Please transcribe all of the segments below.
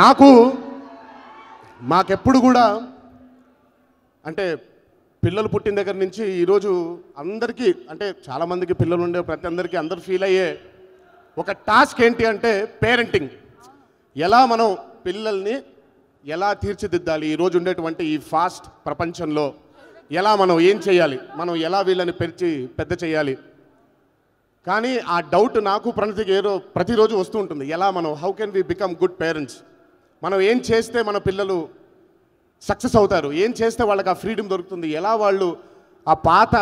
నాకు మాకెప్పుడు కూడా అంటే పిల్లలు పుట్టిన దగ్గర నుంచి ఈరోజు అందరికీ అంటే చాలామందికి పిల్లలు ఉండే ప్రతి అందరికీ అందరు ఫీల్ అయ్యే ఒక టాస్క్ ఏంటి అంటే పేరెంటింగ్ ఎలా మనం పిల్లల్ని ఎలా తీర్చిదిద్దాలి ఈరోజు ఉండేటువంటి ఈ ఫాస్ట్ ప్రపంచంలో ఎలా మనం ఏం చేయాలి మనం ఎలా వీళ్ళని పెరిచి పెద్ద చేయాలి కానీ ఆ డౌట్ నాకు ప్రణతికి ఏదో ప్రతిరోజు వస్తూ ఉంటుంది ఎలా మనం how can we become good parents మనం ఏం చేస్తే మన పిల్లలు సక్సెస్ అవుతారు ఏం చేస్తే వాళ్ళకి ఆ ఫ్రీడమ్ దొరుకుతుంది ఎలా వాళ్ళు ఆ పాత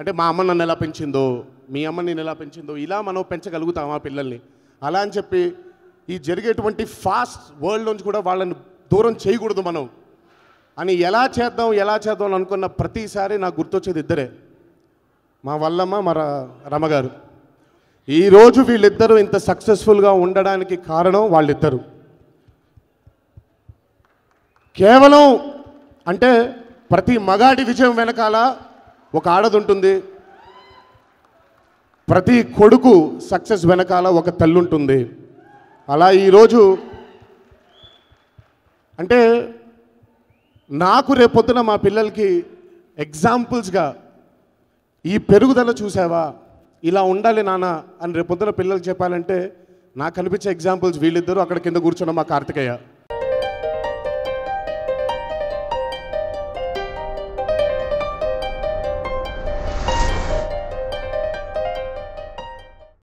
అంటే మా అమ్మ నన్ను ఎలా పెంచిందో మీ అమ్మ నేను ఎలా పెంచిందో ఇలా మనం పెంచగలుగుతాం ఆ పిల్లల్ని అలా అని చెప్పి ఈ జరిగేటువంటి ఫాస్ట్ వరల్డ్ నుంచి కూడా వాళ్ళని దూరం చేయకూడదు మనం అని ఎలా చేద్దాం ఎలా చేద్దాం అనుకున్న ప్రతిసారి నాకు గుర్తొచ్చేది ఇద్దరే మా వల్లమ్మ మా రమగారు ఈరోజు వీళ్ళిద్దరూ ఇంత సక్సెస్ఫుల్గా ఉండడానికి కారణం వాళ్ళిద్దరు కేవలం అంటే ప్రతి మగాడి విజయం వెనకాల ఒక ఆడది ఉంటుంది ప్రతి కొడుకు సక్సెస్ వెనకాల ఒక తల్లి ఉంటుంది అలా ఈరోజు అంటే నాకు రేపొద్దున మా పిల్లలకి ఎగ్జాంపుల్స్గా ఈ పెరుగుదల చూసావా ఇలా ఉండాలి నాన్న అని రేపొద్దున పిల్లలు చెప్పాలంటే నాకు కనిపించే ఎగ్జాంపుల్స్ వీళ్ళిద్దరూ అక్కడ కింద కూర్చున్న మా కార్తికేయ